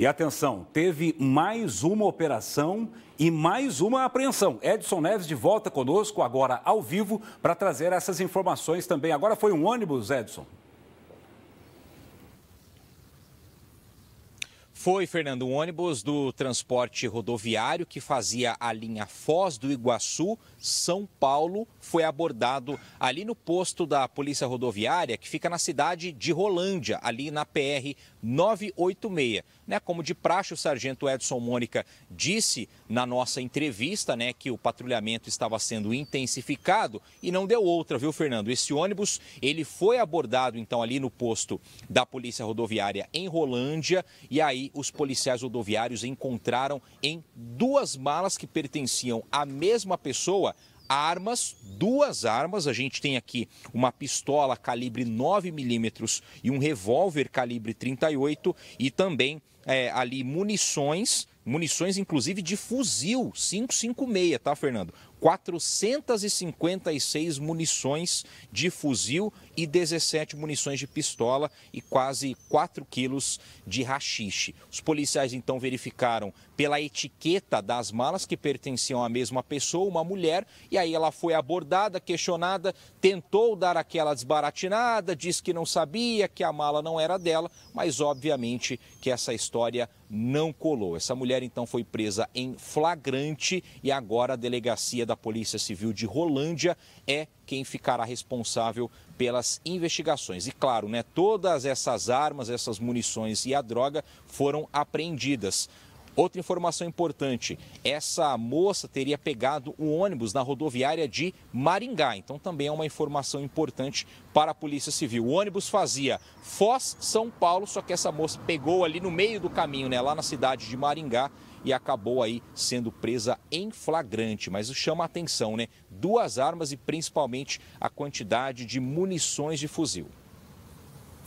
E atenção, teve mais uma operação e mais uma apreensão. Edson Neves de volta conosco agora ao vivo para trazer essas informações também. Agora foi um ônibus, Edson. Foi, Fernando, um ônibus do transporte rodoviário que fazia a linha Foz do Iguaçu, São Paulo, foi abordado ali no posto da Polícia Rodoviária, que fica na cidade de Rolândia, ali na PR 986. Né, como de praxe, o sargento Edson Mônica disse na nossa entrevista né, que o patrulhamento estava sendo intensificado e não deu outra, viu, Fernando? Esse ônibus ele foi abordado então ali no posto da Polícia Rodoviária em Rolândia e aí os policiais rodoviários encontraram em duas malas que pertenciam à mesma pessoa armas, duas armas. A gente tem aqui uma pistola calibre 9 milímetros e um revólver calibre 38 e também é, ali munições, munições inclusive de fuzil 556, tá, Fernando? 456 munições de fuzil e 17 munições de pistola e quase 4 quilos de rachixe. Os policiais então verificaram pela etiqueta das malas que pertenciam à mesma pessoa, uma mulher, e aí ela foi abordada, questionada, tentou dar aquela desbaratinada, disse que não sabia, que a mala não era dela, mas obviamente que essa história não colou. Essa mulher então foi presa em flagrante e agora a delegacia da Polícia Civil de Rolândia é quem ficará responsável pelas investigações. E claro, né, todas essas armas, essas munições e a droga foram apreendidas. Outra informação importante: essa moça teria pegado um ônibus na rodoviária de Maringá. Então, também é uma informação importante para a Polícia Civil. O ônibus fazia Foz, São Paulo, só que essa moça pegou ali no meio do caminho, né, lá na cidade de Maringá, e acabou aí sendo presa em flagrante. Mas chama a atenção, né? Duas armas e principalmente a quantidade de munições de fuzil.